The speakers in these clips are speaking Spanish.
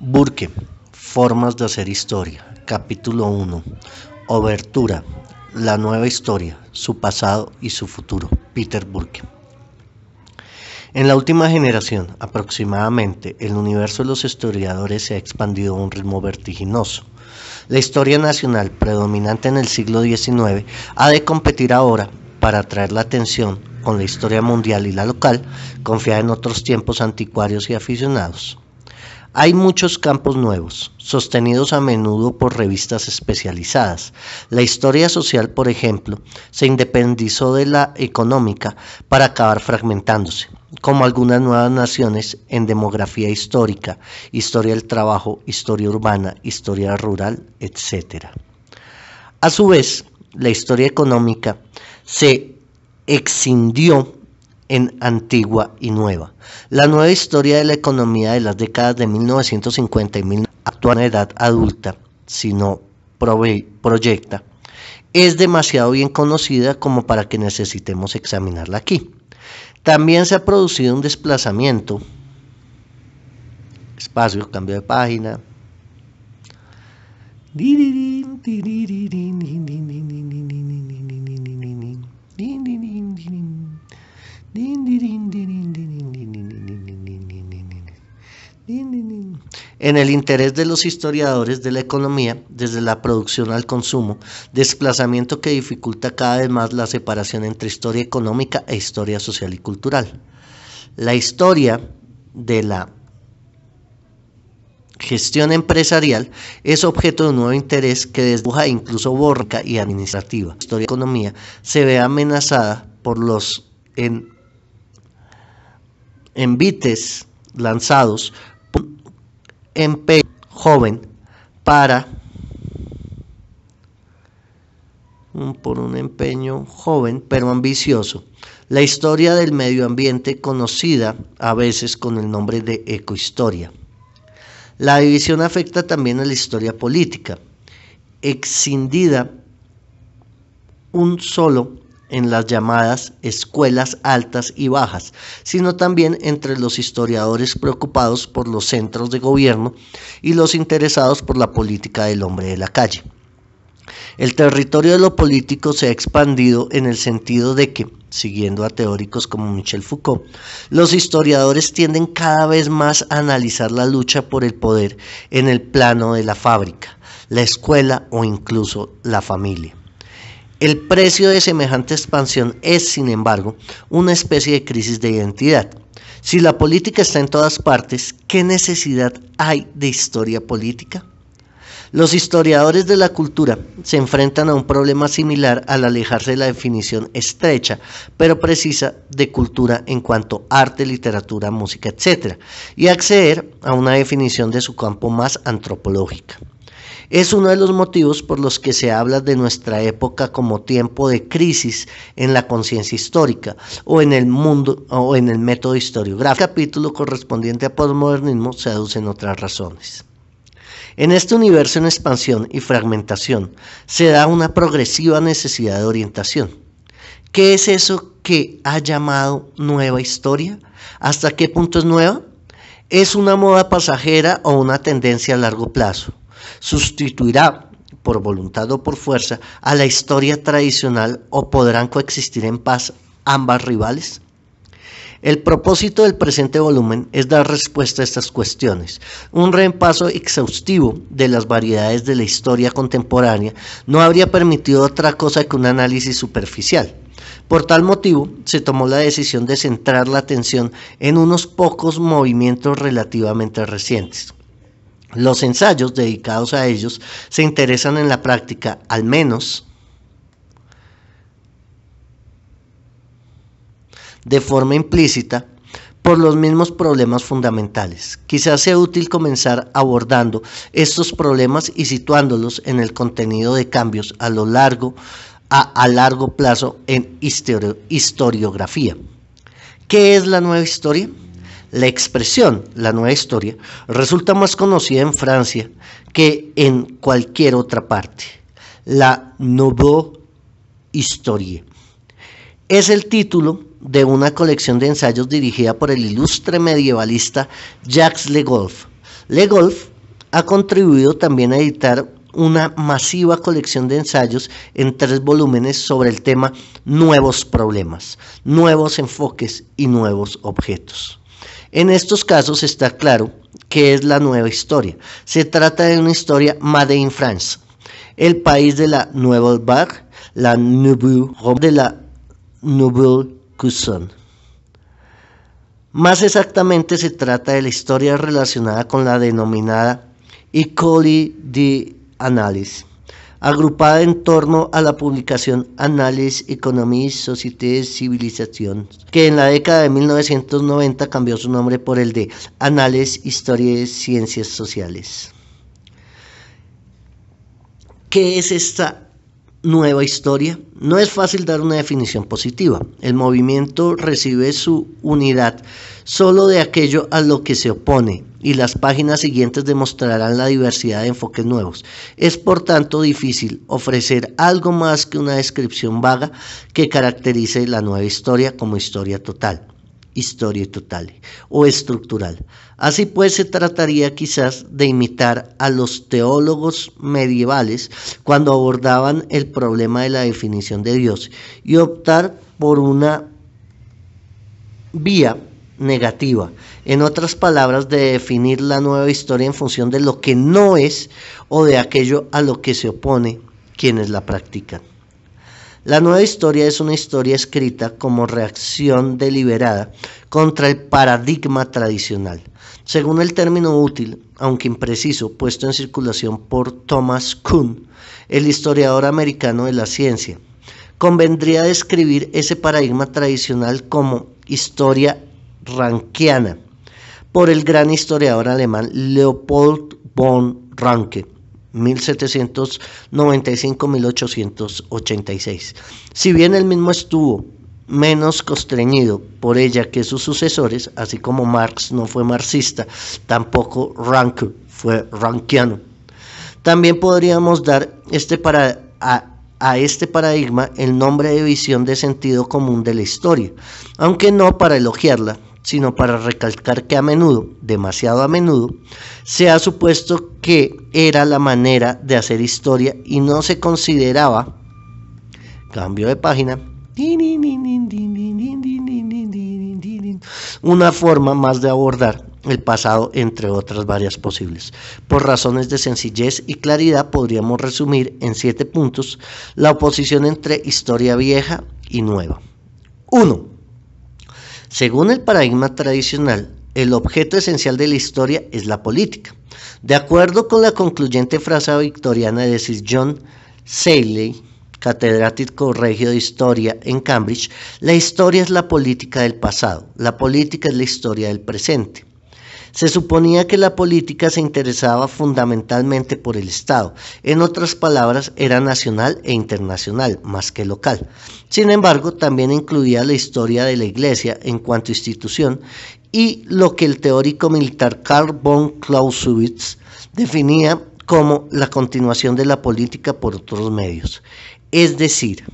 Burke, Formas de hacer historia, capítulo 1, Obertura, la nueva historia, su pasado y su futuro, Peter Burke. En la última generación, aproximadamente, el universo de los historiadores se ha expandido a un ritmo vertiginoso. La historia nacional, predominante en el siglo XIX, ha de competir ahora para atraer la atención con la historia mundial y la local, confiada en otros tiempos anticuarios y aficionados. Hay muchos campos nuevos, sostenidos a menudo por revistas especializadas. La historia social, por ejemplo, se independizó de la económica para acabar fragmentándose, como algunas nuevas naciones en demografía histórica, historia del trabajo, historia urbana, historia rural, etc. A su vez, la historia económica se exindió en Antigua y Nueva. La nueva historia de la economía de las décadas de 1950 y 1900, actualidad edad adulta, no proyecta, es demasiado bien conocida como para que necesitemos examinarla aquí. También se ha producido un desplazamiento, espacio, cambio de página. En el interés de los historiadores de la economía, desde la producción al consumo, desplazamiento que dificulta cada vez más la separación entre historia económica e historia social y cultural. La historia de la gestión empresarial es objeto de un nuevo interés que desbuja incluso borca y administrativa. La historia de la economía se ve amenazada por los en envites lanzados por joven para por un empeño joven pero ambicioso. La historia del medio ambiente conocida a veces con el nombre de ecohistoria. La división afecta también a la historia política, excindida un solo en las llamadas escuelas altas y bajas, sino también entre los historiadores preocupados por los centros de gobierno y los interesados por la política del hombre de la calle. El territorio de lo político se ha expandido en el sentido de que, siguiendo a teóricos como Michel Foucault, los historiadores tienden cada vez más a analizar la lucha por el poder en el plano de la fábrica, la escuela o incluso la familia. El precio de semejante expansión es, sin embargo, una especie de crisis de identidad. Si la política está en todas partes, ¿qué necesidad hay de historia política? Los historiadores de la cultura se enfrentan a un problema similar al alejarse de la definición estrecha, pero precisa, de cultura en cuanto arte, literatura, música, etc., y acceder a una definición de su campo más antropológica. Es uno de los motivos por los que se habla de nuestra época como tiempo de crisis en la conciencia histórica o en el mundo o en el método historiográfico. El capítulo correspondiente a posmodernismo se en otras razones. En este universo en expansión y fragmentación se da una progresiva necesidad de orientación. ¿Qué es eso que ha llamado nueva historia? ¿Hasta qué punto es nueva? ¿Es una moda pasajera o una tendencia a largo plazo? sustituirá por voluntad o por fuerza a la historia tradicional o podrán coexistir en paz ambas rivales? El propósito del presente volumen es dar respuesta a estas cuestiones. Un reempaso exhaustivo de las variedades de la historia contemporánea no habría permitido otra cosa que un análisis superficial. Por tal motivo, se tomó la decisión de centrar la atención en unos pocos movimientos relativamente recientes. Los ensayos dedicados a ellos se interesan en la práctica, al menos, de forma implícita, por los mismos problemas fundamentales. Quizás sea útil comenzar abordando estos problemas y situándolos en el contenido de cambios a lo largo a, largo plazo en historiografía. ¿Qué es la nueva historia? La expresión, la nueva historia, resulta más conocida en Francia que en cualquier otra parte. La Nouveau Historie es el título de una colección de ensayos dirigida por el ilustre medievalista Jacques Le Golf. Le Golf ha contribuido también a editar una masiva colección de ensayos en tres volúmenes sobre el tema nuevos problemas, nuevos enfoques y nuevos objetos. En estos casos está claro que es la nueva historia. Se trata de una historia Made in France, el país de la Nouvelle Vague, la Nouvelle de la Nouvelle cousin. Más exactamente se trata de la historia relacionada con la denominada École análisis agrupada en torno a la publicación Anales Economies, Société Civilización, que en la década de 1990 cambió su nombre por el de Anales Historia y Ciencias Sociales. ¿Qué es esta nueva historia? No es fácil dar una definición positiva. El movimiento recibe su unidad solo de aquello a lo que se opone, y las páginas siguientes demostrarán la diversidad de enfoques nuevos. Es por tanto difícil ofrecer algo más que una descripción vaga que caracterice la nueva historia como historia total historia total o estructural. Así pues, se trataría quizás de imitar a los teólogos medievales cuando abordaban el problema de la definición de Dios y optar por una vía negativa. En otras palabras, de definir la nueva historia en función de lo que no es o de aquello a lo que se opone quienes la practican. La nueva historia es una historia escrita como reacción deliberada contra el paradigma tradicional. Según el término útil, aunque impreciso, puesto en circulación por Thomas Kuhn, el historiador americano de la ciencia, convendría describir ese paradigma tradicional como historia rankeana por el gran historiador alemán Leopold von Ranke. 1795-1886. Si bien él mismo estuvo menos constreñido por ella que sus sucesores, así como Marx no fue marxista, tampoco Ranke fue rankiano. También podríamos dar este para, a este paradigma el nombre de visión de sentido común de la historia, aunque no para elogiarla, sino para recalcar que a menudo, demasiado a menudo, se ha supuesto que era la manera de hacer historia y no se consideraba, cambio de página, una forma más de abordar el pasado, entre otras varias posibles. Por razones de sencillez y claridad podríamos resumir en siete puntos la oposición entre historia vieja y nueva. 1. Según el paradigma tradicional, el objeto esencial de la historia es la política. De acuerdo con la concluyente frase victoriana de Sir John Saley, catedrático regio de historia en Cambridge, la historia es la política del pasado, la política es la historia del presente. Se suponía que la política se interesaba fundamentalmente por el Estado, en otras palabras, era nacional e internacional, más que local. Sin embargo, también incluía la historia de la Iglesia en cuanto a institución y lo que el teórico militar Karl von Clausewitz definía como la continuación de la política por otros medios. Es decir,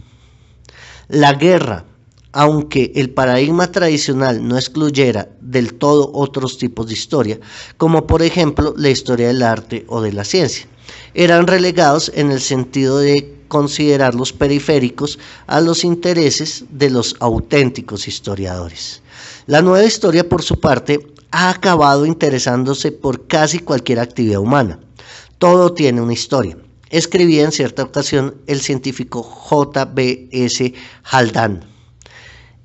la guerra aunque el paradigma tradicional no excluyera del todo otros tipos de historia, como por ejemplo la historia del arte o de la ciencia. Eran relegados en el sentido de considerarlos periféricos a los intereses de los auténticos historiadores. La nueva historia, por su parte, ha acabado interesándose por casi cualquier actividad humana. Todo tiene una historia. Escribía en cierta ocasión el científico J.B.S. Haldane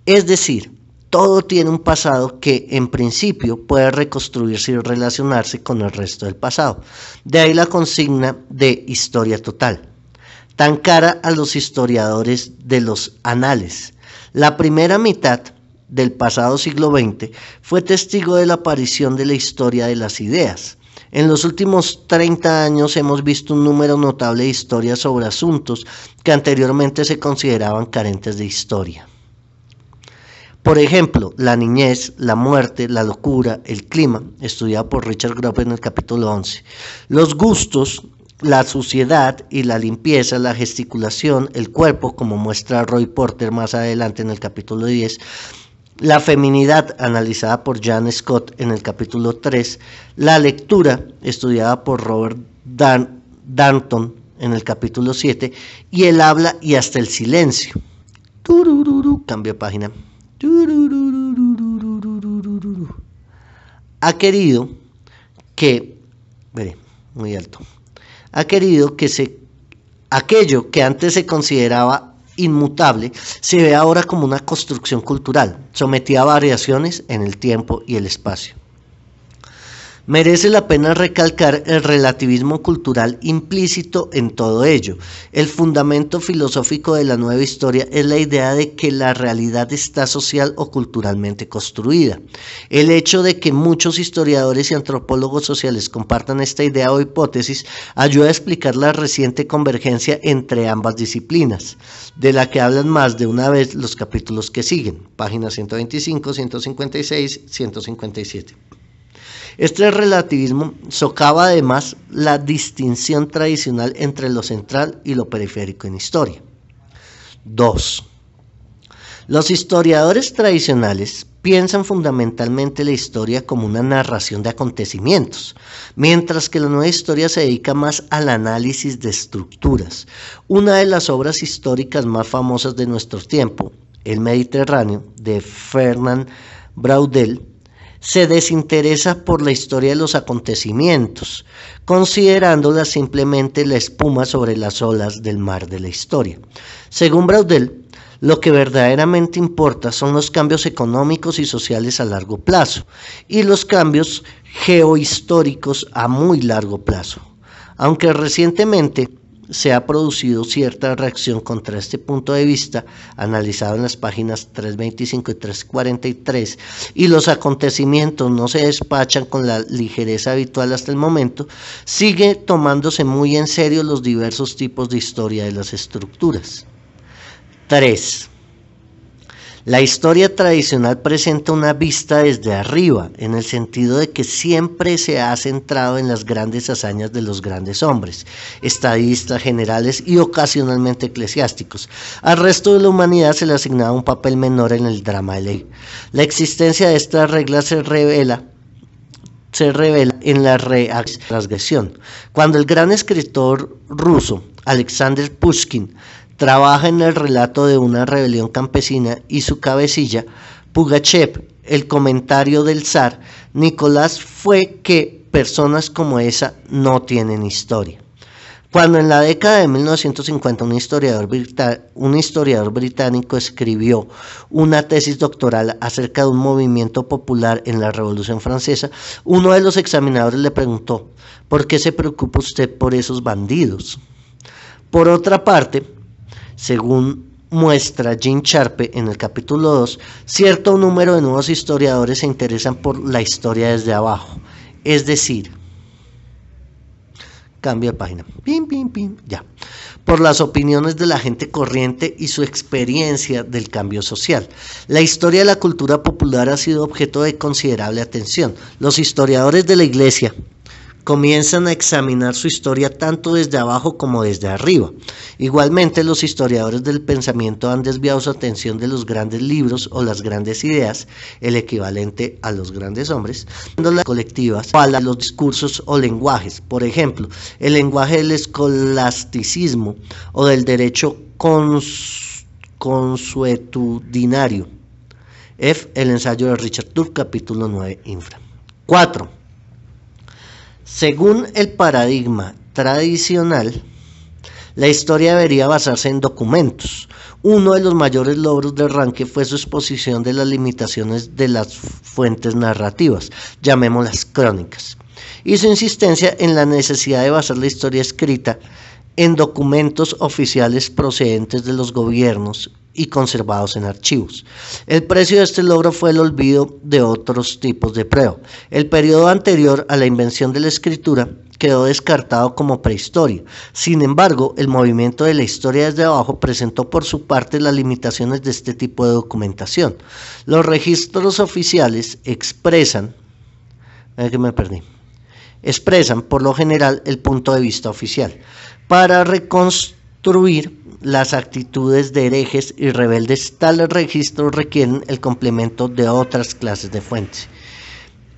es decir, todo tiene un pasado que en principio puede reconstruirse y relacionarse con el resto del pasado. De ahí la consigna de historia total, tan cara a los historiadores de los anales. La primera mitad del pasado siglo XX fue testigo de la aparición de la historia de las ideas. En los últimos 30 años hemos visto un número notable de historias sobre asuntos que anteriormente se consideraban carentes de historia. Por ejemplo, la niñez, la muerte, la locura, el clima, estudiado por Richard Groff en el capítulo 11. Los gustos, la suciedad y la limpieza, la gesticulación, el cuerpo, como muestra Roy Porter más adelante en el capítulo 10. La feminidad, analizada por Jan Scott en el capítulo 3. La lectura, estudiada por Robert Danton en el capítulo 7. Y el habla y hasta el silencio. cambio página ha querido que, muy alto, ha querido que se, aquello que antes se consideraba inmutable se vea ahora como una construcción cultural, sometida a variaciones en el tiempo y el espacio. Merece la pena recalcar el relativismo cultural implícito en todo ello. El fundamento filosófico de la nueva historia es la idea de que la realidad está social o culturalmente construida. El hecho de que muchos historiadores y antropólogos sociales compartan esta idea o hipótesis ayuda a explicar la reciente convergencia entre ambas disciplinas, de la que hablan más de una vez los capítulos que siguen, páginas 125, 156, 157. Este relativismo socava además la distinción tradicional entre lo central y lo periférico en historia. 2. Los historiadores tradicionales piensan fundamentalmente la historia como una narración de acontecimientos, mientras que la nueva historia se dedica más al análisis de estructuras. Una de las obras históricas más famosas de nuestro tiempo, El Mediterráneo, de Fernand Braudel, se desinteresa por la historia de los acontecimientos, considerándola simplemente la espuma sobre las olas del mar de la historia. Según Braudel, lo que verdaderamente importa son los cambios económicos y sociales a largo plazo y los cambios geohistóricos a muy largo plazo. Aunque recientemente se ha producido cierta reacción contra este punto de vista analizado en las páginas 325 y 343 y los acontecimientos no se despachan con la ligereza habitual hasta el momento, sigue tomándose muy en serio los diversos tipos de historia de las estructuras. 3. La historia tradicional presenta una vista desde arriba, en el sentido de que siempre se ha centrado en las grandes hazañas de los grandes hombres, estadistas, generales y ocasionalmente eclesiásticos. Al resto de la humanidad se le asignaba un papel menor en el drama de ley. La existencia de esta regla se revela se revela en la transgresión. Cuando el gran escritor ruso Alexander Pushkin trabaja en el relato de una rebelión campesina y su cabecilla, Pugachev, el comentario del zar, Nicolás fue que personas como esa no tienen historia. Cuando en la década de 1950 un historiador, un historiador, británico escribió una tesis doctoral acerca de un movimiento popular en la Revolución Francesa, uno de los examinadores le preguntó, ¿por qué se preocupa usted por esos bandidos? Por otra parte, según muestra Jean Charpe en el capítulo 2, cierto número de nuevos historiadores se interesan por la historia desde abajo, es decir, cambio de página, ya, por las opiniones de la gente corriente y su experiencia del cambio social. La historia de la cultura popular ha sido objeto de considerable atención. Los historiadores de la Iglesia, comienzan a examinar su historia tanto desde abajo como desde arriba. Igualmente, los historiadores del pensamiento han desviado su atención de los grandes libros o las grandes ideas, el equivalente a los grandes hombres, dando las colectivas a los discursos o lenguajes. Por ejemplo, el lenguaje del escolasticismo o del derecho consuetudinario. F. El ensayo de Richard Turk, capítulo 9, infra. 4. Según el paradigma tradicional, la historia debería basarse en documentos. Uno de los mayores logros de Ranke fue su exposición de las limitaciones de las fuentes narrativas, llamémoslas crónicas, y su insistencia en la necesidad de basar la historia escrita en documentos oficiales procedentes de los gobiernos y conservados en archivos. El precio de este logro fue el olvido de otros tipos de prueba. El periodo anterior a la invención de la escritura quedó descartado como prehistoria. Sin embargo, el movimiento de la historia desde abajo presentó por su parte las limitaciones de este tipo de documentación. Los registros oficiales expresan... Eh, que me perdí expresan por lo general el punto de vista oficial. Para reconstruir las actitudes de herejes y rebeldes, tales registro requieren el complemento de otras clases de fuentes.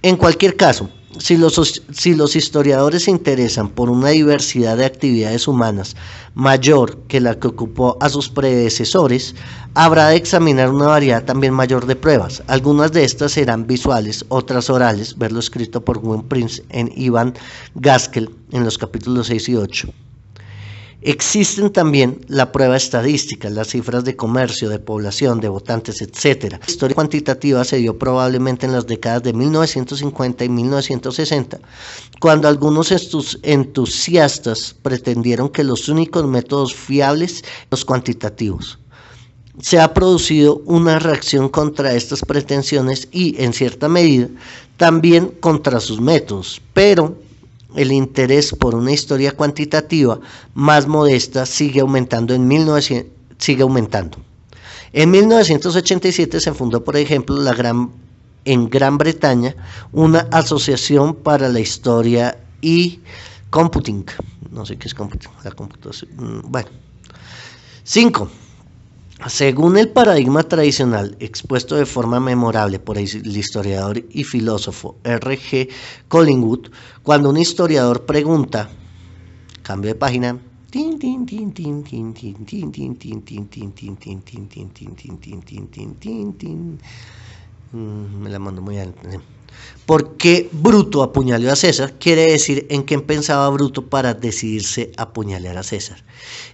En cualquier caso, si los, si los, historiadores se interesan por una diversidad de actividades humanas mayor que la que ocupó a sus predecesores, habrá de examinar una variedad también mayor de pruebas. Algunas de estas serán visuales, otras orales, verlo escrito por Wim Prince en Ivan Gaskell en los capítulos 6 y 8. Existen también la prueba estadística, las cifras de comercio, de población, de votantes, etc. La historia cuantitativa se dio probablemente en las décadas de 1950 y 1960, cuando algunos entusiastas pretendieron que los únicos métodos fiables eran los cuantitativos se ha producido una reacción contra estas pretensiones y, en cierta medida, también contra sus métodos. Pero el interés por una historia cuantitativa más modesta sigue aumentando en 1900, sigue aumentando. En 1987 se fundó, por ejemplo, la Gran, en Gran Bretaña una asociación para la historia y computing. No sé qué es computing, la computación. Mm, bueno. 5. Según el paradigma tradicional expuesto de forma memorable por el historiador y filósofo R. G. Collingwood, cuando un historiador pregunta, cambio de página, me la mando muy alto. ¿Por qué Bruto apuñaló a César? Quiere decir en quién pensaba Bruto para decidirse apuñalear a César.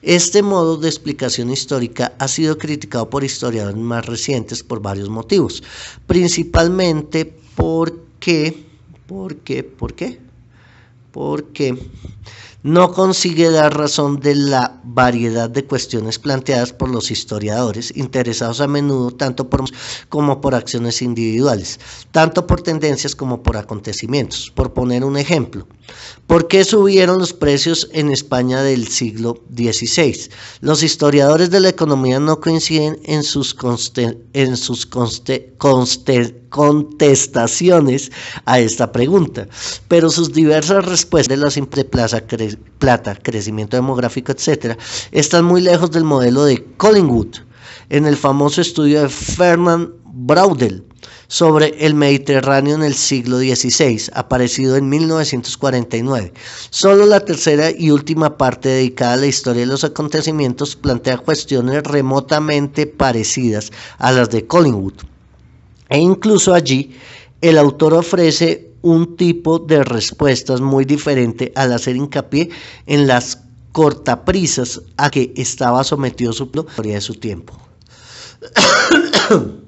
Este modo de explicación histórica ha sido criticado por historiadores más recientes por varios motivos, principalmente porque, porque, porque, porque no consigue dar razón de la variedad de cuestiones planteadas por los historiadores, interesados a menudo tanto por como por acciones individuales, tanto por tendencias como por acontecimientos. Por poner un ejemplo, ¿por qué subieron los precios en España del siglo XVI? Los historiadores de la economía no coinciden en sus, en sus contestaciones a esta pregunta, pero sus diversas respuestas de las simple plaza crecen plata, crecimiento demográfico, etc., están muy lejos del modelo de Collingwood, en el famoso estudio de Fernand Braudel sobre el Mediterráneo en el siglo XVI, aparecido en 1949. Solo la tercera y última parte dedicada a la historia de los acontecimientos plantea cuestiones remotamente parecidas a las de Collingwood. E incluso allí el autor ofrece un tipo de respuestas muy diferente al hacer hincapié en las cortaprisas a que estaba sometido su historia de su tiempo.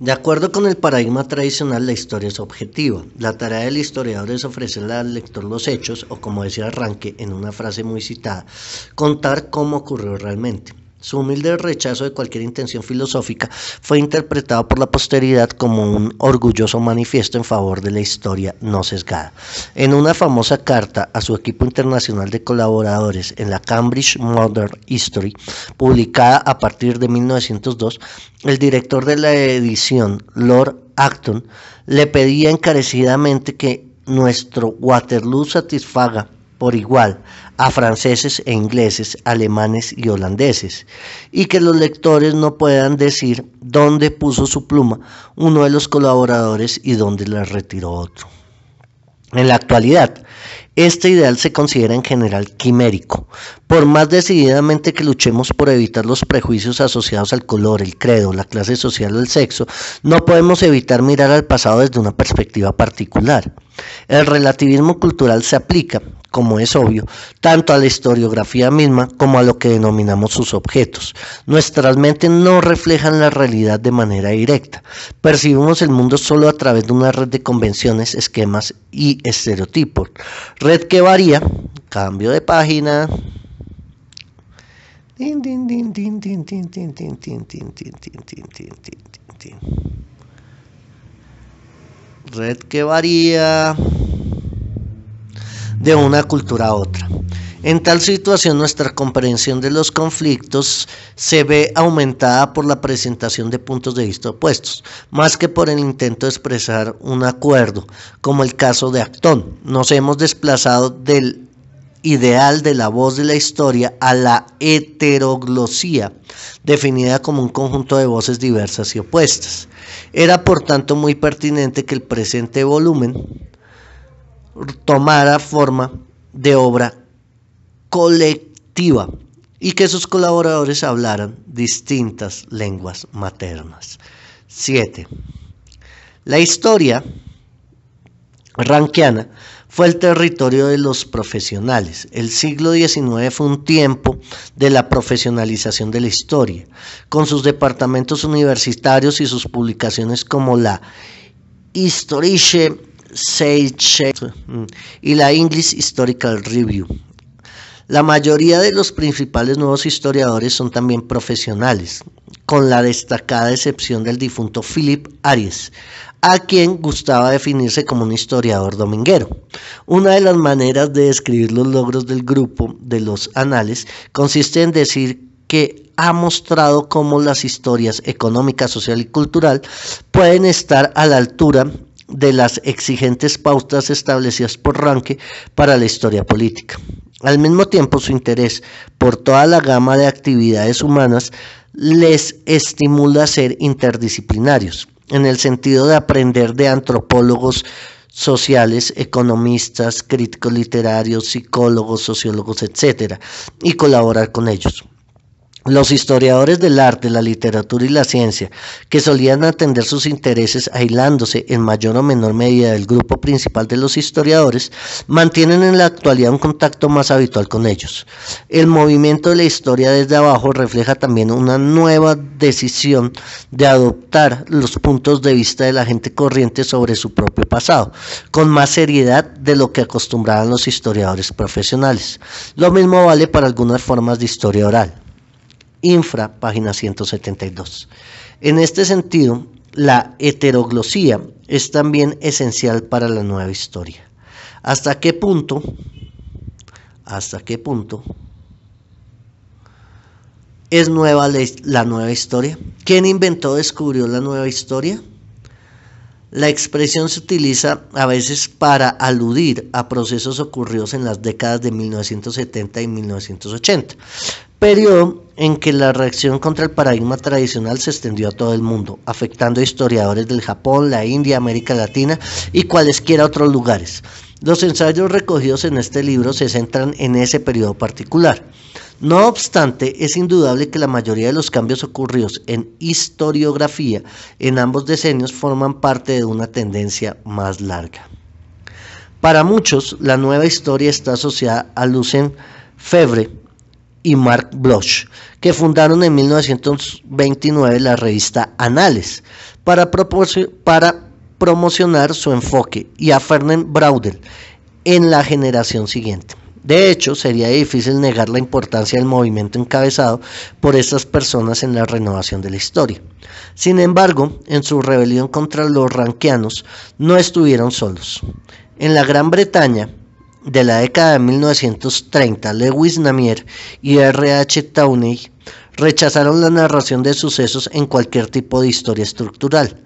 De acuerdo con el paradigma tradicional, la historia es objetiva. La tarea del historiador es ofrecerle al lector los hechos, o como decía Arranque en una frase muy citada, contar cómo ocurrió realmente. Su humilde rechazo de cualquier intención filosófica fue interpretado por la posteridad como un orgulloso manifiesto en favor de la historia no sesgada. En una famosa carta a su equipo internacional de colaboradores en la Cambridge Modern History, publicada a partir de 1902, el director de la edición, Lord Acton, le pedía encarecidamente que nuestro Waterloo satisfaga por igual a franceses e ingleses, alemanes y holandeses, y que los lectores no puedan decir dónde puso su pluma uno de los colaboradores y dónde la retiró otro. En la actualidad, este ideal se considera en general quimérico. Por más decididamente que luchemos por evitar los prejuicios asociados al color, el credo, la clase social o el sexo, no podemos evitar mirar al pasado desde una perspectiva particular. El relativismo cultural se aplica, como es obvio, tanto a la historiografía misma como a lo que denominamos sus objetos. Nuestras mentes no reflejan la realidad de manera directa. Percibimos el mundo solo a través de una red de convenciones, esquemas y estereotipos Red que varía, cambio de página. Red que varía de una cultura a otra. En tal situación nuestra comprensión de los conflictos se ve aumentada por la presentación de puntos de vista opuestos, más que por el intento de expresar un acuerdo, como el caso de Actón. Nos hemos desplazado del ideal de la voz de la historia a la heteroglosía, definida como un conjunto de voces diversas y opuestas. Era por tanto muy pertinente que el presente volumen tomara forma de obra colectiva y que sus colaboradores hablaran distintas lenguas maternas. 7. La historia ranquiana fue el territorio de los profesionales. El siglo XIX fue un tiempo de la profesionalización de la historia, con sus departamentos universitarios y sus publicaciones como la Historische Seychelles mm, y la English Historical Review. La mayoría de los principales nuevos historiadores son también profesionales, con la destacada excepción del difunto Philip Aries, a quien gustaba definirse como un historiador dominguero. Una de las maneras de describir los logros del grupo de los anales consiste en decir que ha mostrado cómo las historias económica, social y cultural pueden estar a la altura de las exigentes pautas establecidas por Ranke para la historia política. Al mismo tiempo, su interés por toda la gama de actividades humanas les estimula a ser interdisciplinarios, en el sentido de aprender de antropólogos sociales, economistas, críticos literarios, psicólogos, sociólogos, etc., y colaborar con ellos. Los historiadores del arte, la literatura y la ciencia, que solían atender sus intereses aislándose en mayor o menor medida del grupo principal de los historiadores, mantienen en la actualidad un contacto más habitual con ellos. El movimiento de la historia desde abajo refleja también una nueva decisión de adoptar los puntos de vista de la gente corriente sobre su propio pasado, con más seriedad de lo que acostumbraban los historiadores profesionales. Lo mismo vale para algunas formas de historia oral infra, página 172. En este sentido, la heteroglosía es también esencial para la nueva historia. ¿Hasta qué punto? ¿Hasta qué punto? ¿Es nueva la nueva historia? ¿Quién inventó, descubrió la nueva historia? La expresión se utiliza a veces para aludir a procesos ocurridos en las décadas de 1970 y 1980, periodo en que la reacción contra el paradigma tradicional se extendió a todo el mundo, afectando a historiadores del Japón, la India, América Latina y cualesquiera otros lugares. Los ensayos recogidos en este libro se centran en ese periodo particular. No obstante, es indudable que la mayoría de los cambios ocurridos en historiografía en ambos decenios forman parte de una tendencia más larga. Para muchos, la nueva historia está asociada a Lucien Febre y Mark Bloch, que fundaron en 1929 la revista Anales para, para promocionar su enfoque y a Fernand Braudel en la generación siguiente. De hecho, sería difícil negar la importancia del movimiento encabezado por estas personas en la renovación de la historia. Sin embargo, en su rebelión contra los ranquianos no estuvieron solos. En la Gran Bretaña, de la década de 1930, Lewis Namier y R.H. Tawney rechazaron la narración de sucesos en cualquier tipo de historia estructural.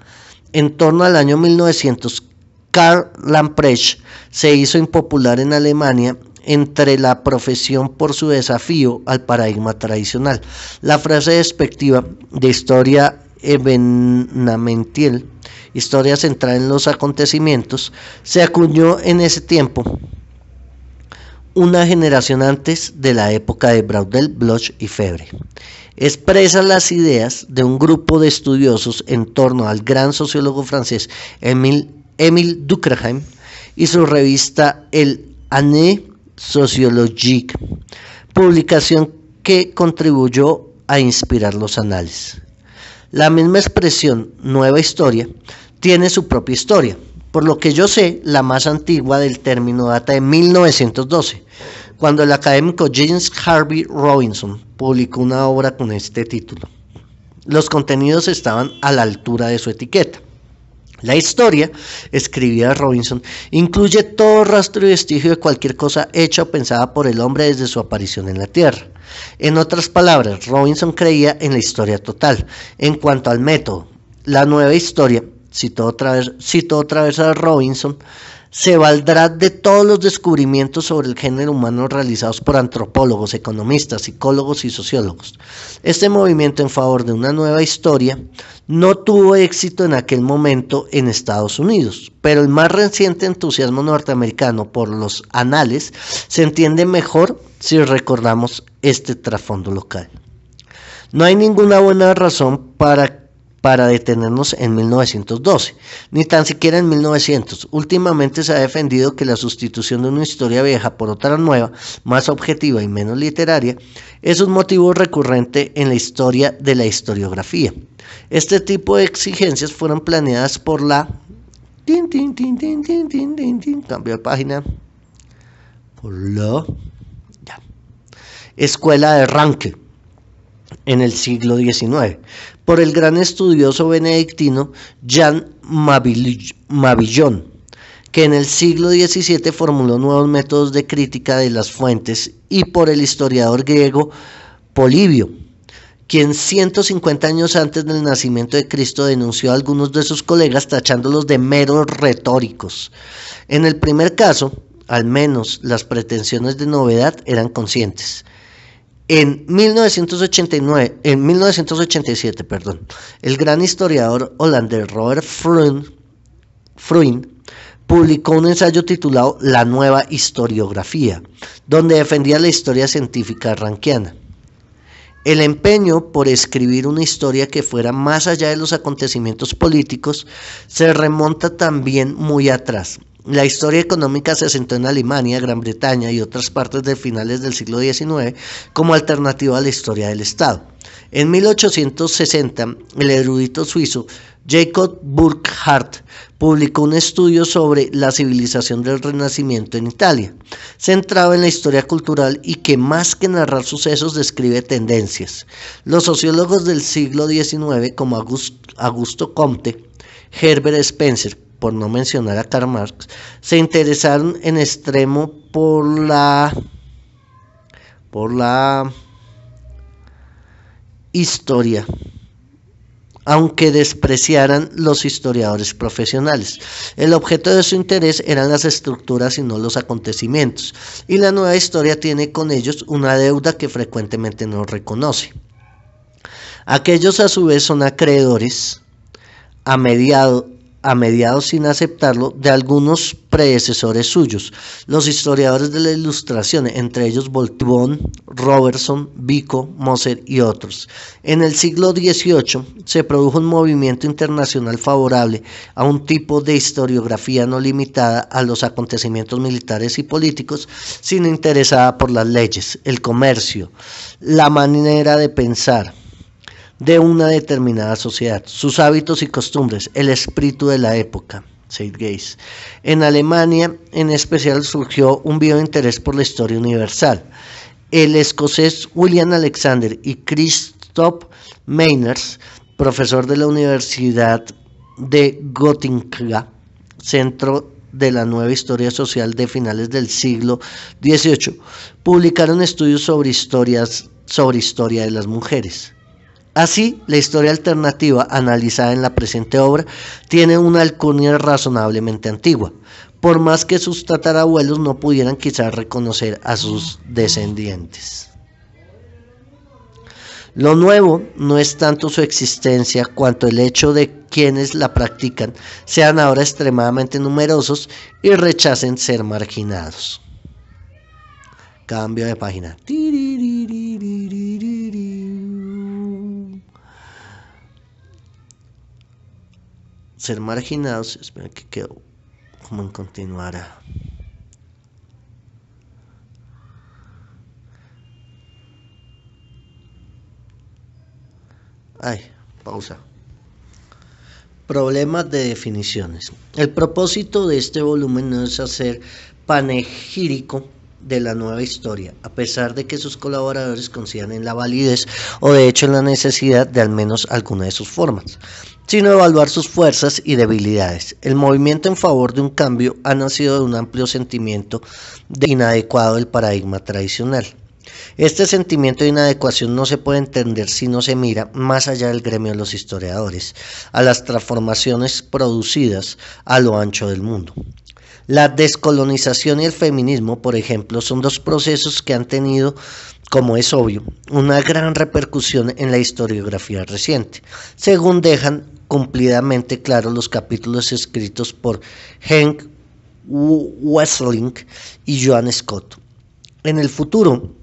En torno al año 1900, Karl Lamprecht se hizo impopular en Alemania entre la profesión por su desafío al paradigma tradicional. La frase despectiva de historia Ebenamentiel, historia centrada en los acontecimientos, se acuñó en ese tiempo una generación antes de la época de Braudel, Bloch y Febre. Expresa las ideas de un grupo de estudiosos en torno al gran sociólogo francés Émile, Durkheim y su revista El Année Sociologique, publicación que contribuyó a inspirar los análisis. La misma expresión, nueva historia, tiene su propia historia por lo que yo sé, la más antigua del término data de 1912, cuando el académico James Harvey Robinson publicó una obra con este título. Los contenidos estaban a la altura de su etiqueta. La historia, escribía Robinson, incluye todo rastro y vestigio de cualquier cosa hecha o pensada por el hombre desde su aparición en la Tierra. En otras palabras, Robinson creía en la historia total. En cuanto al método, la nueva historia Cito otra vez, otra vez a Robinson, se valdrá de todos los descubrimientos sobre el género humano realizados por antropólogos, economistas, psicólogos y sociólogos. Este movimiento en favor de una nueva historia no tuvo éxito en aquel momento en Estados Unidos, pero el más reciente entusiasmo norteamericano por los anales se entiende mejor si recordamos este trasfondo local. No hay ninguna buena razón para que para detenernos en 1912, ni tan siquiera en 1900. Últimamente se ha defendido que la sustitución de una historia vieja por otra nueva, más objetiva y menos literaria, es un motivo recurrente en la historia de la historiografía. Este tipo de exigencias fueron planeadas por la... Cambio de página. Por la... Escuela de Ranke en el siglo XIX, por el gran estudioso benedictino Jean Mabillon, que en el siglo XVII formuló nuevos métodos de crítica de las fuentes, y por el historiador griego Polibio, quien 150 años antes del nacimiento de Cristo denunció a algunos de sus colegas tachándolos de meros retóricos. En el primer caso, al menos las pretensiones de novedad eran conscientes. En 1989, en 1987, perdón, el gran historiador holandés Robert Fruin, publicó un ensayo titulado La nueva historiografía, donde defendía la historia científica ranquiana. El empeño por escribir una historia que fuera más allá de los acontecimientos políticos se remonta también muy atrás, la historia económica se centró en Alemania, Gran Bretaña y otras partes de finales del siglo XIX como alternativa a la historia del Estado. En 1860, el erudito suizo Jacob Burckhardt publicó un estudio sobre la civilización del Renacimiento en Italia, centrado en la historia cultural y que más que narrar sucesos describe tendencias. Los sociólogos del siglo XIX como Augusto Comte, Herbert Spencer, por no mencionar a Karl Marx, se interesaron en extremo por la por la historia, aunque despreciaran los historiadores profesionales. El objeto de su interés eran las estructuras y no los acontecimientos, y la nueva historia tiene con ellos una deuda que frecuentemente no reconoce. Aquellos a su vez son acreedores a mediado a mediados sin aceptarlo, de algunos predecesores suyos, los historiadores de la Ilustración, entre ellos Voltbón, Robertson, Vico, Moser y otros. En el siglo XVIII se produjo un movimiento internacional favorable a un tipo de historiografía no limitada a los acontecimientos militares y políticos, sino interesada por las leyes, el comercio, la manera de pensar, de una determinada sociedad, sus hábitos y costumbres, el espíritu de la época. Gates. En Alemania, en especial, surgió un vivo interés por la historia universal. El escocés William Alexander y Christoph Meiners, profesor de la Universidad de Göttingen, centro de la nueva historia social de finales del siglo XVIII, publicaron estudios sobre historias sobre historia de las mujeres. Así, la historia alternativa analizada en la presente obra tiene una alcurnia razonablemente antigua, por más que sus tatarabuelos no pudieran quizás reconocer a sus descendientes. Lo nuevo no es tanto su existencia cuanto el hecho de quienes la practican sean ahora extremadamente numerosos y rechacen ser marginados. Cambio de página. ser marginados. Espero que quedó como en continuará. Ay, pausa. Problemas de definiciones. El propósito de este volumen no es hacer panegírico de la nueva historia, a pesar de que sus colaboradores consigan en la validez o de hecho en la necesidad de al menos alguna de sus formas sino evaluar sus fuerzas y debilidades. El movimiento en favor de un cambio ha nacido de un amplio sentimiento de inadecuado del paradigma tradicional. Este sentimiento de inadecuación no se puede entender si no se mira más allá del gremio de los historiadores, a las transformaciones producidas a lo ancho del mundo. La descolonización y el feminismo, por ejemplo, son dos procesos que han tenido como es obvio, una gran repercusión en la historiografía reciente, según dejan cumplidamente claros los capítulos escritos por Hank Wessling y Joan Scott. En el futuro,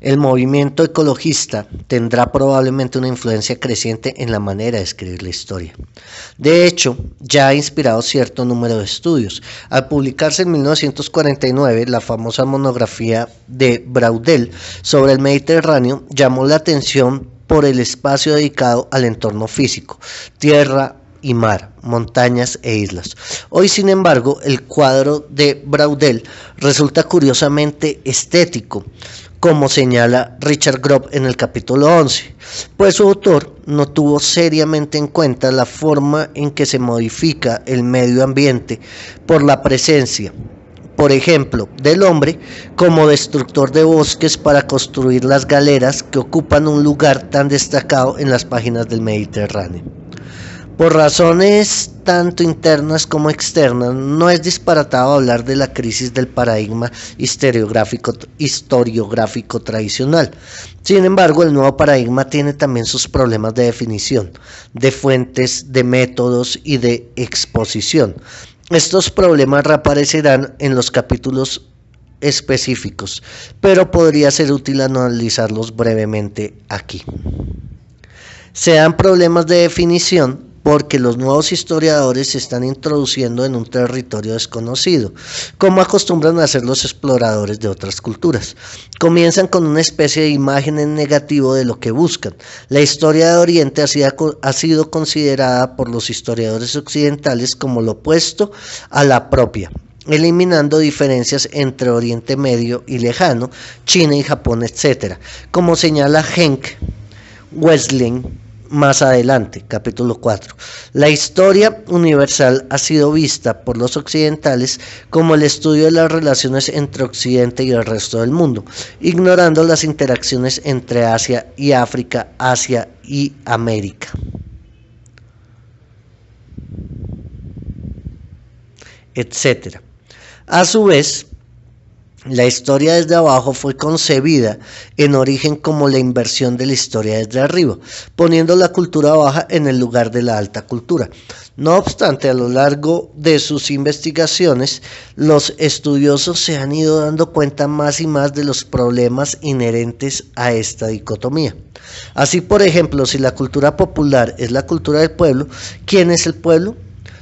el movimiento ecologista tendrá probablemente una influencia creciente en la manera de escribir la historia. De hecho, ya ha inspirado cierto número de estudios. Al publicarse en 1949 la famosa monografía de Braudel sobre el Mediterráneo, llamó la atención por el espacio dedicado al entorno físico, tierra, y mar, montañas e islas. Hoy, sin embargo, el cuadro de Braudel resulta curiosamente estético, como señala Richard Grove en el capítulo 11, pues su autor no tuvo seriamente en cuenta la forma en que se modifica el medio ambiente por la presencia, por ejemplo, del hombre como destructor de bosques para construir las galeras que ocupan un lugar tan destacado en las páginas del Mediterráneo. Por razones tanto internas como externas, no es disparatado hablar de la crisis del paradigma historiográfico, tradicional. Sin embargo, el nuevo paradigma tiene también sus problemas de definición, de fuentes, de métodos y de exposición. Estos problemas reaparecerán en los capítulos específicos, pero podría ser útil analizarlos brevemente aquí. Sean problemas de definición porque los nuevos historiadores se están introduciendo en un territorio desconocido, como acostumbran a hacer los exploradores de otras culturas. Comienzan con una especie de imagen en negativo de lo que buscan. La historia de Oriente ha sido considerada por los historiadores occidentales como lo opuesto a la propia eliminando diferencias entre Oriente Medio y Lejano, China y Japón, etc. Como señala Henk Wesling, más adelante, capítulo 4. La historia universal ha sido vista por los occidentales como el estudio de las relaciones entre Occidente y el resto del mundo, ignorando las interacciones entre Asia y África, Asia y América. etcétera. A su vez, la historia desde abajo fue concebida en origen como la inversión de la historia desde arriba, poniendo la cultura baja en el lugar de la alta cultura. No obstante, a lo largo de sus investigaciones, los estudiosos se han ido dando cuenta más y más de los problemas inherentes a esta dicotomía. Así, por ejemplo, si la cultura popular es la cultura del pueblo, ¿quién es el pueblo?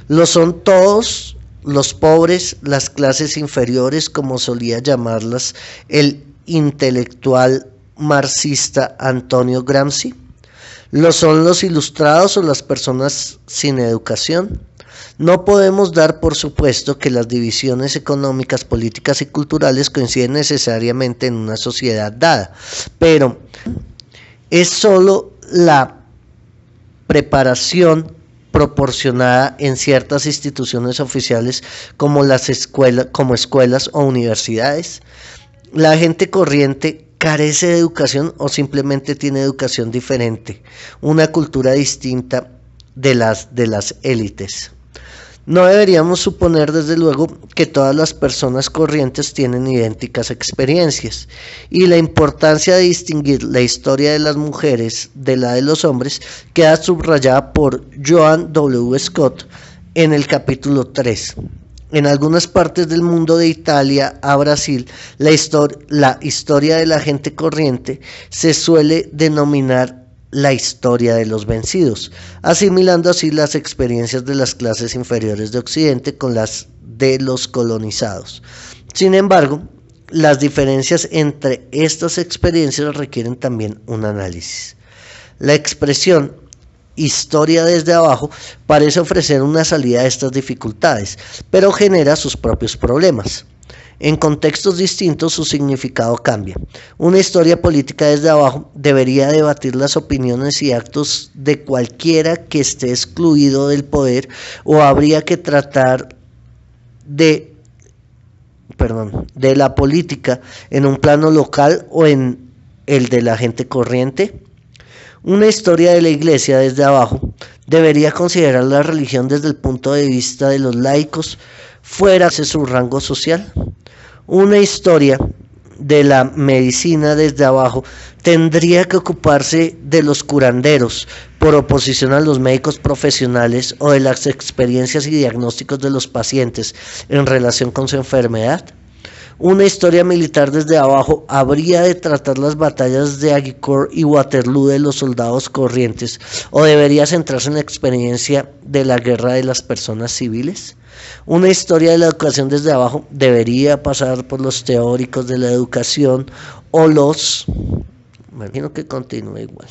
Lo son todos los pobres, las clases inferiores, como solía llamarlas el intelectual marxista Antonio Gramsci? ¿Lo son los ilustrados o las personas sin educación? No podemos dar por supuesto que las divisiones económicas, políticas y culturales coinciden necesariamente en una sociedad dada, pero es solo la preparación proporcionada en ciertas instituciones oficiales como las escuelas, como escuelas o universidades. La gente corriente carece de educación o simplemente tiene educación diferente, una cultura distinta de las de las élites. No deberíamos suponer desde luego que todas las personas corrientes tienen idénticas experiencias, y la importancia de distinguir la historia de las mujeres de la de los hombres queda subrayada por Joan W. Scott en el capítulo 3. En algunas partes del mundo de Italia a Brasil, la, la historia de la gente corriente se suele denominar la historia de los vencidos, asimilando así las experiencias de las clases inferiores de Occidente con las de los colonizados. Sin embargo, las diferencias entre estas experiencias requieren también un análisis. La expresión historia desde abajo parece ofrecer una salida a estas dificultades, pero genera sus propios problemas. En contextos distintos su significado cambia. Una historia política desde abajo debería debatir las opiniones y actos de cualquiera que esté excluido del poder o habría que tratar de perdón, de la política en un plano local o en el de la gente corriente. Una historia de la iglesia desde abajo debería considerar la religión desde el punto de vista de los laicos fuera de su rango social una historia de la medicina desde abajo tendría que ocuparse de los curanderos por oposición a los médicos profesionales o de las experiencias y diagnósticos de los pacientes en relación con su enfermedad? Una historia militar desde abajo habría de tratar las batallas de Agincourt y Waterloo de los soldados corrientes o debería centrarse en la experiencia de la guerra de las personas civiles? Una historia de la educación desde abajo debería pasar por los teóricos de la educación o los... imagino que continúa igual.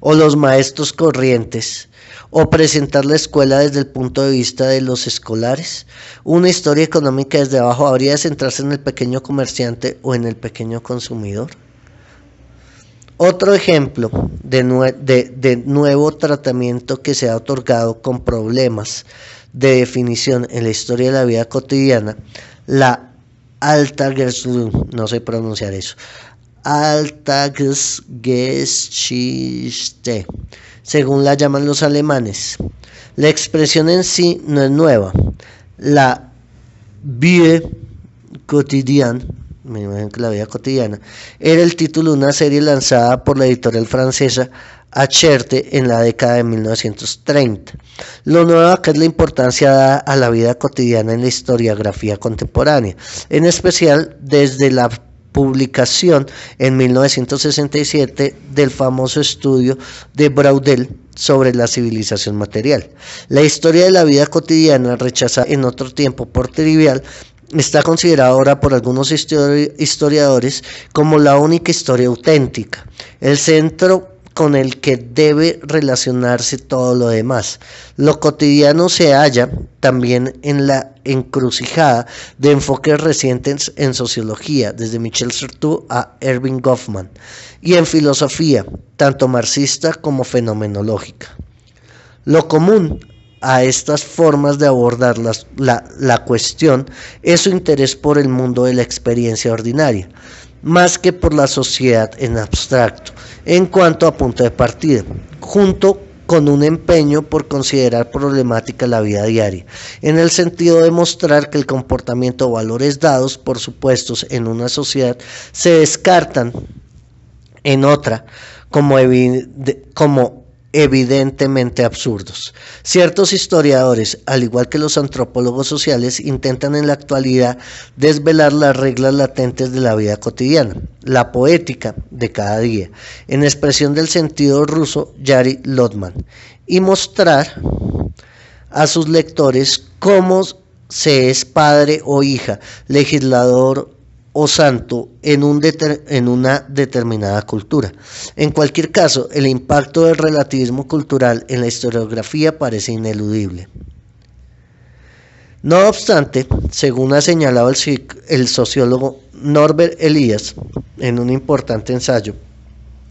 o los maestros corrientes, o presentar la escuela desde el punto de vista de los escolares. Una historia económica desde abajo habría de centrarse en el pequeño comerciante o en el pequeño consumidor. Otro ejemplo de, nuevo tratamiento que se ha otorgado con problemas de definición en la historia de la vida cotidiana, la alta no sé pronunciar eso, según la llaman los alemanes. La expresión en sí no es nueva. La vie quotidiana la vida cotidiana, era el título de una serie lanzada por la editorial francesa Acherte en la década de 1930. Lo nuevo acá es la importancia dada a la vida cotidiana en la historiografía contemporánea, en especial desde la publicación en 1967 del famoso estudio de Braudel sobre la civilización material. La historia de la vida cotidiana, rechazada en otro tiempo por trivial, Está considerada ahora por algunos historiadores como la única historia auténtica, el centro con el que debe relacionarse todo lo demás. Lo cotidiano se halla también en la encrucijada de enfoques recientes en sociología, desde Michel Sertú a Erwin Goffman, y en filosofía, tanto marxista como fenomenológica. Lo común a estas formas de abordar la, cuestión es su interés por el mundo de la experiencia ordinaria, más que por la sociedad en abstracto, en cuanto a punto de partida, junto con un empeño por considerar problemática la vida diaria, en el sentido de mostrar que el comportamiento o valores dados por supuestos en una sociedad se descartan en otra como, como evidentemente absurdos. Ciertos historiadores, al igual que los antropólogos sociales, intentan en la actualidad desvelar las reglas latentes de la vida cotidiana, la poética de cada día, en expresión del sentido ruso Yari Lotman, y mostrar a sus lectores cómo se es padre o hija, legislador o santo en, un en, una determinada cultura. En cualquier caso, el impacto del relativismo cultural en la historiografía parece ineludible. No obstante, según ha señalado el, sociólogo Norbert Elias en un importante ensayo,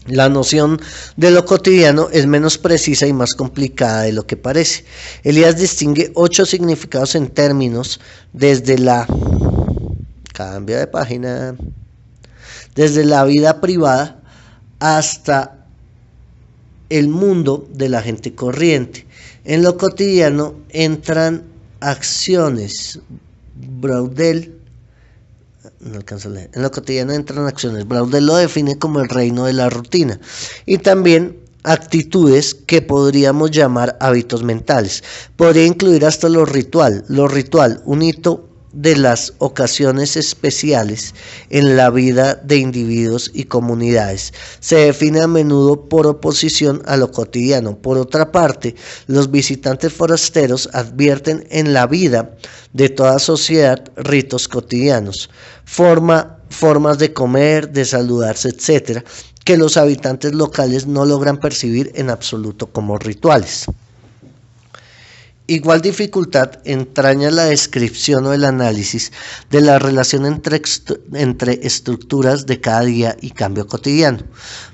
la noción de lo cotidiano es menos precisa y más complicada de lo que parece. Elías distingue ocho significados en términos desde la Cambia de página. Desde la vida privada hasta el mundo de la gente corriente. En lo cotidiano entran acciones. Braudel no En lo cotidiano entran acciones. Braudel lo define como el reino de la rutina. Y también actitudes que podríamos llamar hábitos mentales. Podría incluir hasta lo ritual. Lo ritual, un hito de las ocasiones especiales en la vida de individuos y comunidades. Se define a menudo por oposición a lo cotidiano. Por otra parte, los visitantes forasteros advierten en la vida de toda sociedad ritos cotidianos, forma, formas de comer, de saludarse, etcétera, que los habitantes locales no logran percibir en absoluto como rituales. Igual dificultad entraña la descripción o el análisis de la relación entre, entre estructuras de cada día y cambio cotidiano.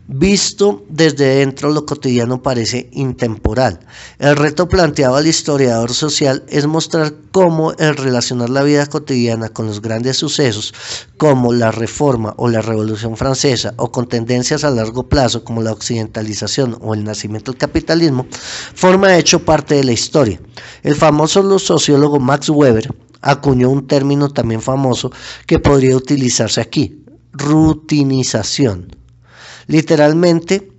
Visto desde dentro, lo cotidiano parece intemporal. El reto planteado al historiador social es mostrar cómo el relacionar la vida cotidiana con los grandes sucesos, como la reforma o la revolución francesa, o con tendencias a largo plazo, como la occidentalización o el nacimiento del capitalismo, forma hecho parte de la historia. El famoso sociólogo Max Weber acuñó un término también famoso que podría utilizarse aquí, rutinización literalmente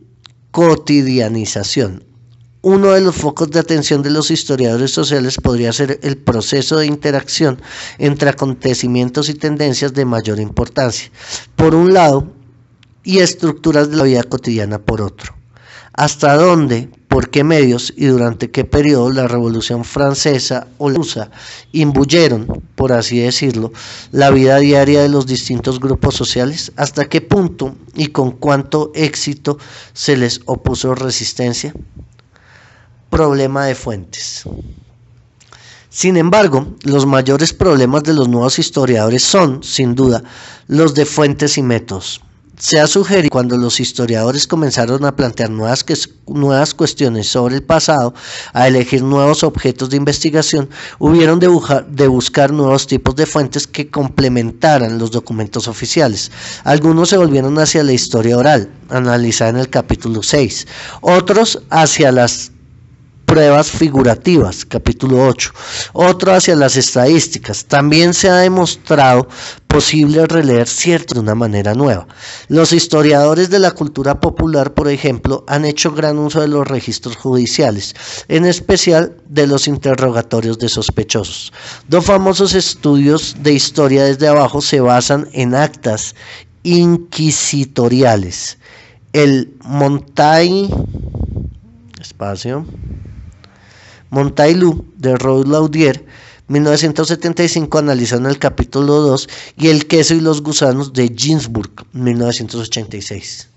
cotidianización. Uno de los focos de atención de los historiadores sociales podría ser el proceso de interacción entre acontecimientos y tendencias de mayor importancia, por un lado, y estructuras de la vida cotidiana por otro. Hasta dónde por qué medios y durante qué periodo la Revolución Francesa o la rusa imbuyeron, por así decirlo, la vida diaria de los distintos grupos sociales, hasta qué punto y con cuánto éxito se les opuso resistencia. Problema de fuentes. Sin embargo, los mayores problemas de los nuevos historiadores son, sin duda, los de fuentes y métodos. Se ha sugerido cuando los historiadores comenzaron a plantear nuevas, nuevas cuestiones sobre el pasado, a elegir nuevos objetos de investigación, hubieron de, de buscar nuevos tipos de fuentes que complementaran los documentos oficiales. Algunos se volvieron hacia la historia oral, analizada en el capítulo 6, otros hacia las pruebas figurativas, capítulo 8. Otro hacia las estadísticas. También se ha demostrado posible releer cierto de una manera nueva. Los historiadores de la cultura popular, por ejemplo, han hecho gran uso de los registros judiciales, en especial de los interrogatorios de sospechosos. Dos famosos estudios de historia desde abajo se basan en actas inquisitoriales. El Montaigne espacio Montailu de Rose Laudier, 1975 analizando el capítulo 2 y El queso y los gusanos de Ginsburg, 1986.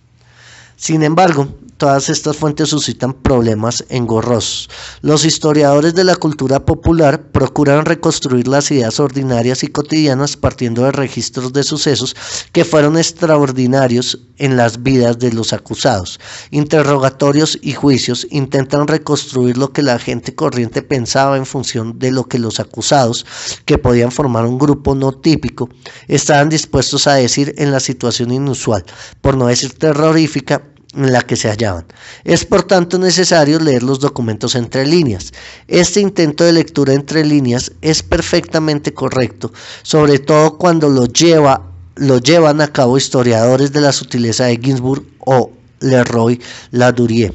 Sin embargo, todas estas fuentes suscitan problemas engorrosos. Los historiadores de la cultura popular procuran reconstruir las ideas ordinarias y cotidianas partiendo de registros de sucesos que fueron extraordinarios en las vidas de los acusados. Interrogatorios y juicios intentan reconstruir lo que la gente corriente pensaba en función de lo que los acusados, que podían formar un grupo no típico, estaban dispuestos a decir en la situación inusual, por no decir terrorífica, en la que se hallaban. Es por tanto necesario leer los documentos entre líneas. Este intento de lectura entre líneas es perfectamente correcto, sobre todo cuando lo, lleva, lo llevan a cabo historiadores de la sutileza de Ginsburg o Leroy Ladurier.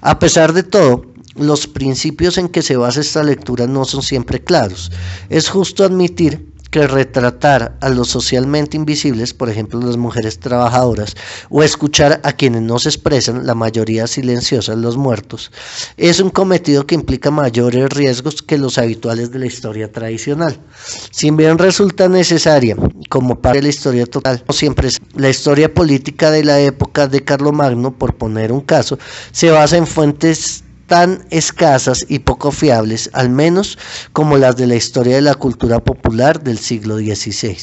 A pesar de todo, los principios en que se basa esta lectura no son siempre claros. Es justo admitir que retratar a los socialmente invisibles, por ejemplo las mujeres trabajadoras, o escuchar a quienes no se expresan, la mayoría silenciosa, los muertos, es un cometido que implica mayores riesgos que los habituales de la historia tradicional. Si bien resulta necesaria como parte de la historia total, siempre es la historia política de la época de Carlomagno, por poner un caso, se basa en fuentes tan escasas y poco fiables, al menos como las de la historia de la cultura popular del siglo XVI.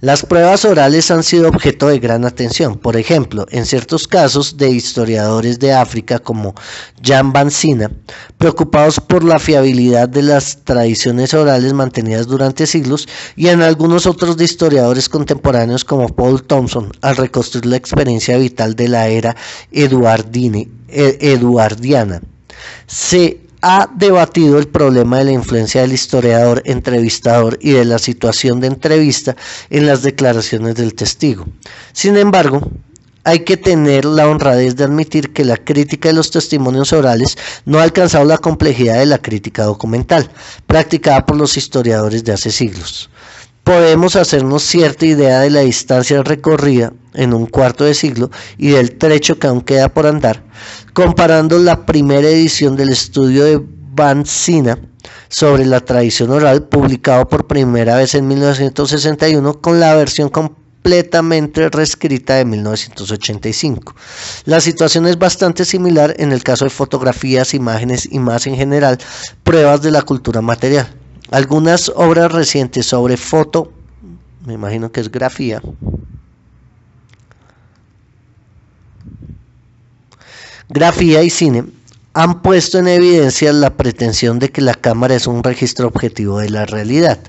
Las pruebas orales han sido objeto de gran atención, por ejemplo, en ciertos casos de historiadores de África como Jan Bansina, preocupados por la fiabilidad de las tradiciones orales mantenidas durante siglos, y en algunos otros de historiadores contemporáneos como Paul Thompson, al reconstruir la experiencia vital de la era eh, eduardiana. Se ha debatido el problema de la influencia del historiador, entrevistador y de la situación de entrevista en las declaraciones del testigo. Sin embargo, hay que tener la honradez de admitir que la crítica de los testimonios orales no ha alcanzado la complejidad de la crítica documental, practicada por los historiadores de hace siglos podemos hacernos cierta idea de la distancia recorrida en un cuarto de siglo y del trecho que aún queda por andar, comparando la primera edición del estudio de Banzina sobre la tradición oral publicado por primera vez en 1961 con la versión completamente reescrita de 1985. La situación es bastante similar en el caso de fotografías, imágenes y más en general, pruebas de la cultura material. Algunas obras recientes sobre foto, me imagino que es grafía, grafía y cine han puesto en evidencia la pretensión de que la cámara es un registro objetivo de la realidad,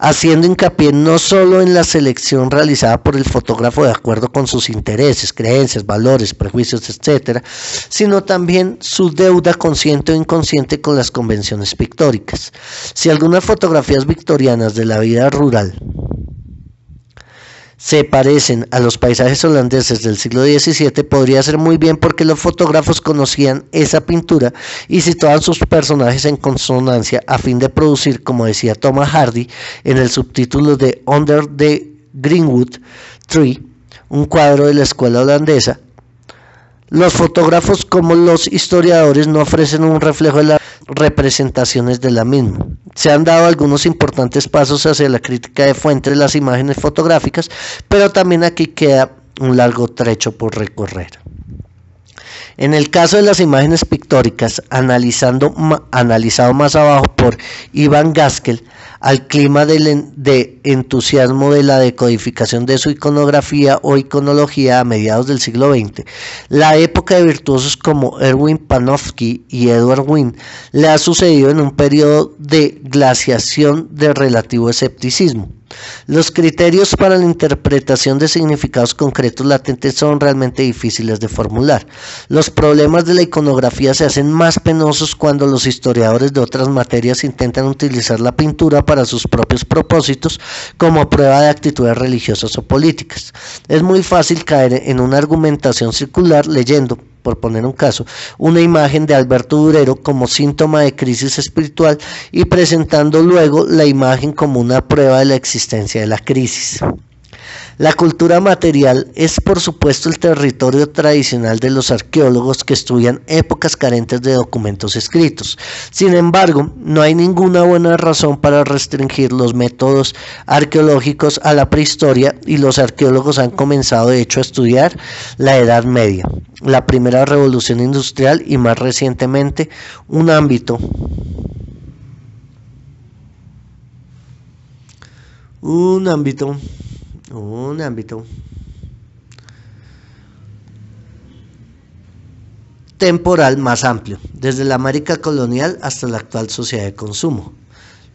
haciendo hincapié no solo en la selección realizada por el fotógrafo de acuerdo con sus intereses, creencias, valores, prejuicios, etc., sino también su deuda consciente o inconsciente con las convenciones pictóricas. Si algunas fotografías victorianas de la vida rural se parecen a los paisajes holandeses del siglo XVII podría ser muy bien porque los fotógrafos conocían esa pintura y situaban sus personajes en consonancia a fin de producir, como decía Thomas Hardy en el subtítulo de Under the Greenwood Tree, un cuadro de la escuela holandesa, los fotógrafos como los historiadores no ofrecen un reflejo de las representaciones de la misma. Se han dado algunos importantes pasos hacia la crítica de fuente de las imágenes fotográficas, pero también aquí queda un largo trecho por recorrer. En el caso de las imágenes pictóricas, analizando, analizado más abajo por Iván Gaskell al clima de, de, entusiasmo de la decodificación de su iconografía o iconología a mediados del siglo XX, la época de virtuosos como Erwin Panofsky y Edward Wynne le ha sucedido en un periodo de glaciación de relativo escepticismo. Los criterios para la interpretación de significados concretos latentes son realmente difíciles de formular. Los problemas de la iconografía se hacen más penosos cuando los historiadores de otras materias intentan utilizar la pintura para sus propios propósitos como prueba de actitudes religiosas o políticas. Es muy fácil caer en una argumentación circular leyendo por poner un caso, una imagen de Alberto Durero como síntoma de crisis espiritual y presentando luego la imagen como una prueba de la existencia de la crisis. La cultura material es por supuesto el territorio tradicional de los arqueólogos que estudian épocas carentes de documentos escritos. Sin embargo, no hay ninguna buena razón para restringir los métodos arqueológicos a la prehistoria y los arqueólogos han comenzado de hecho a estudiar la Edad Media, la primera revolución industrial y más recientemente un ámbito un ámbito un ámbito. temporal más amplio, desde la América colonial hasta la actual sociedad de consumo.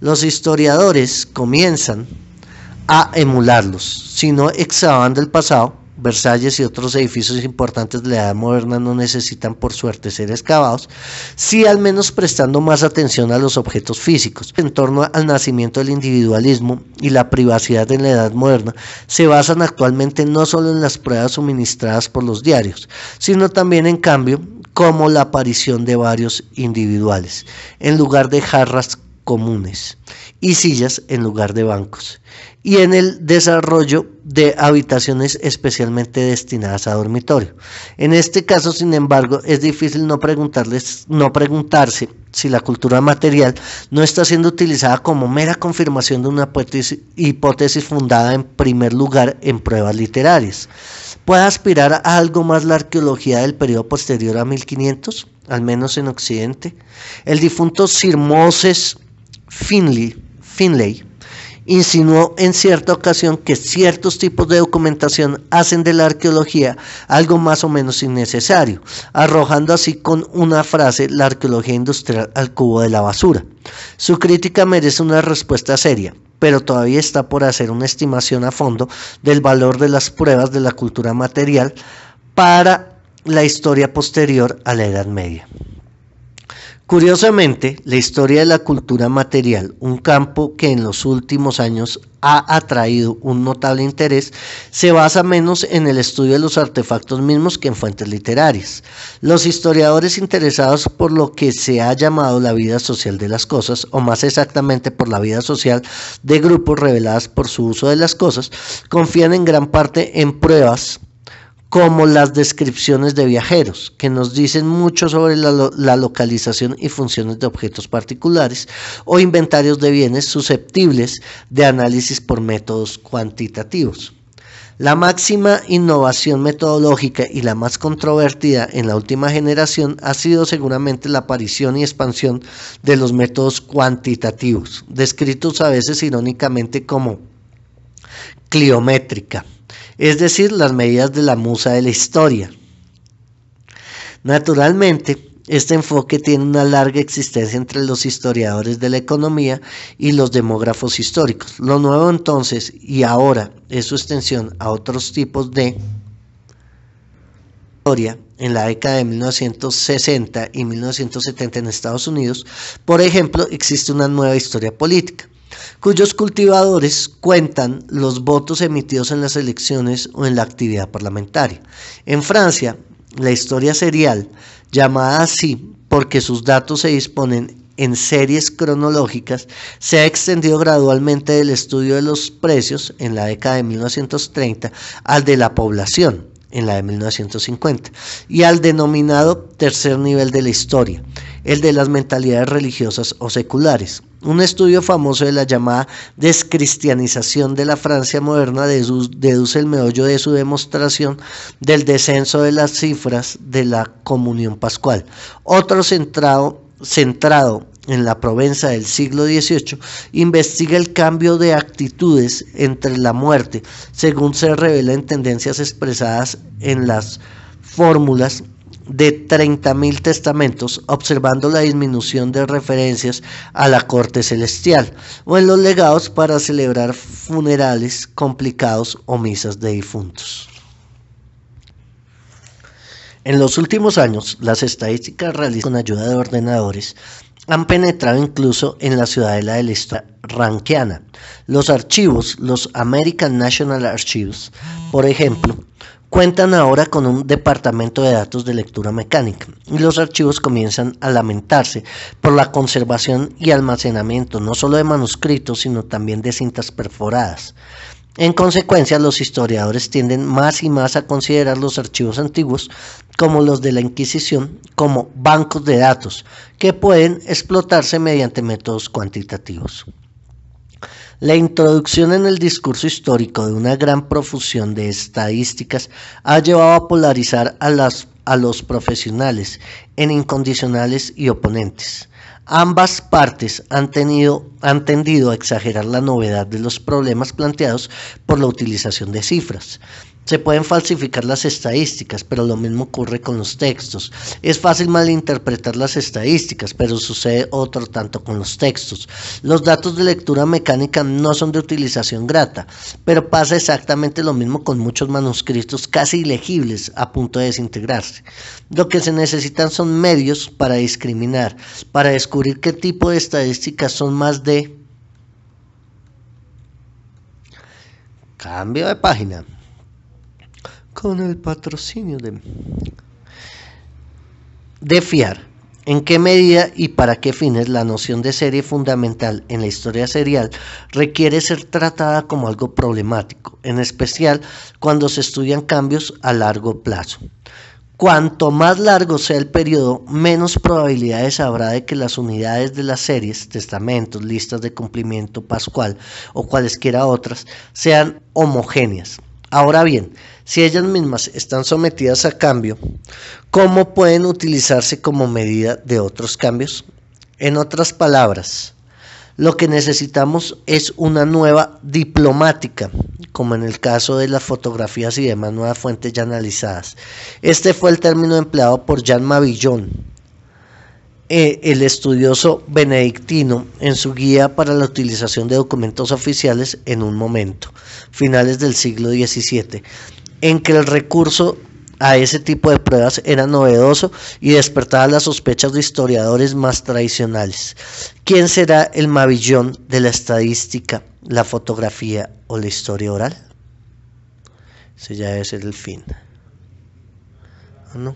Los historiadores comienzan a emularlos, si no el del pasado, Versalles y otros edificios importantes de la Edad Moderna no necesitan por suerte ser excavados, si al menos prestando más atención a los objetos físicos. En torno al nacimiento del individualismo y la privacidad en la Edad Moderna se basan actualmente no solo en las pruebas suministradas por los diarios, sino también en cambio como la aparición de varios individuales, en lugar de jarras comunes y sillas en lugar de bancos, y en el desarrollo de habitaciones especialmente destinadas a dormitorio. En este caso, sin embargo, es difícil no, preguntarles, no preguntarse si la cultura material no está siendo utilizada como mera confirmación de una hipótesis fundada en primer lugar en pruebas literarias. ¿Puede aspirar a algo más la arqueología del periodo posterior a 1500? al menos en Occidente. El difunto Sir Moses Finley, insinuó en cierta ocasión que ciertos tipos de documentación hacen de la arqueología algo más o menos innecesario, arrojando así con una frase la arqueología industrial al cubo de la basura. Su crítica merece una respuesta seria, pero todavía está por hacer una estimación a fondo del valor de las pruebas de la cultura material para la historia posterior a la Edad Media. Curiosamente, la historia de la cultura material, un campo que en los últimos años ha atraído un notable interés, se basa menos en el estudio de los artefactos mismos que en fuentes literarias. Los historiadores interesados por lo que se ha llamado la vida social de las cosas, o más exactamente por la vida social de grupos reveladas por su uso de las cosas, confían en gran parte en pruebas como las descripciones de viajeros, que nos dicen mucho sobre la, localización y funciones de objetos particulares, o inventarios de bienes susceptibles de análisis por métodos cuantitativos. La máxima innovación metodológica y la más controvertida en la última generación ha sido seguramente la aparición y expansión de los métodos cuantitativos, descritos a veces irónicamente como cliométrica es decir, las medidas de la musa de la historia. Naturalmente, este enfoque tiene una larga existencia entre los historiadores de la economía y los demógrafos históricos. Lo nuevo entonces y ahora es su extensión a otros tipos de historia en la década de 1960 y 1970 en Estados Unidos. Por ejemplo, existe una nueva historia política cuyos cultivadores cuentan los votos emitidos en las elecciones o en la actividad parlamentaria. En Francia, la historia serial, llamada así porque sus datos se disponen en series cronológicas, se ha extendido gradualmente del estudio de los precios en la década de 1930 al de la población en la de 1950 y al denominado tercer nivel de la historia, el de las mentalidades religiosas o seculares. Un estudio famoso de la llamada descristianización de la Francia moderna deduce el meollo de su demostración del descenso de las cifras de la comunión pascual. Otro centrado, centrado en la Provenza del siglo XVIII, investiga el cambio de actitudes entre la muerte, según se revela en tendencias expresadas en las fórmulas de 30.000 testamentos, observando la disminución de referencias a la corte celestial, o en los legados para celebrar funerales complicados o misas de difuntos. En los últimos años, las estadísticas realizadas con ayuda de ordenadores han penetrado incluso en la ciudadela de la historia ranquiana. Los archivos, los American National Archives, por ejemplo, cuentan ahora con un departamento de datos de lectura mecánica y los archivos comienzan a lamentarse por la conservación y almacenamiento no solo de manuscritos sino también de cintas perforadas. En consecuencia, los historiadores tienden más y más a considerar los archivos antiguos como los de la Inquisición como bancos de datos que pueden explotarse mediante métodos cuantitativos. La introducción en el discurso histórico de una gran profusión de estadísticas ha llevado a polarizar a, las, a los profesionales en incondicionales y oponentes. Ambas partes han, tenido, han tendido a exagerar la novedad de los problemas planteados por la utilización de cifras. Se pueden falsificar las estadísticas, pero lo mismo ocurre con los textos. Es fácil malinterpretar las estadísticas, pero sucede otro tanto con los textos. Los datos de lectura mecánica no son de utilización grata, pero pasa exactamente lo mismo con muchos manuscritos casi ilegibles a punto de desintegrarse. Lo que se necesitan son medios para discriminar, para descubrir qué tipo de estadísticas son más de... Cambio de página con el patrocinio de, de fiar. ¿En qué medida y para qué fines la noción de serie fundamental en la historia serial requiere ser tratada como algo problemático, en especial cuando se estudian cambios a largo plazo? Cuanto más largo sea el periodo, menos probabilidades habrá de que las unidades de las series, testamentos, listas de cumplimiento pascual o cualesquiera otras sean homogéneas. Ahora bien, si ellas mismas están sometidas a cambio, ¿cómo pueden utilizarse como medida de otros cambios? En otras palabras, lo que necesitamos es una nueva diplomática, como en el caso de las fotografías y demás nuevas fuentes ya analizadas. Este fue el término empleado por Jean Mavillon, eh, el estudioso benedictino, en su guía para la utilización de documentos oficiales en un momento, finales del siglo XVII en que el recurso a ese tipo de pruebas era novedoso y despertaba las sospechas de historiadores más tradicionales. ¿Quién será el mavillón de la estadística, la fotografía o la historia oral? Ese ya debe ser el fin. ¿Ah, ¿No?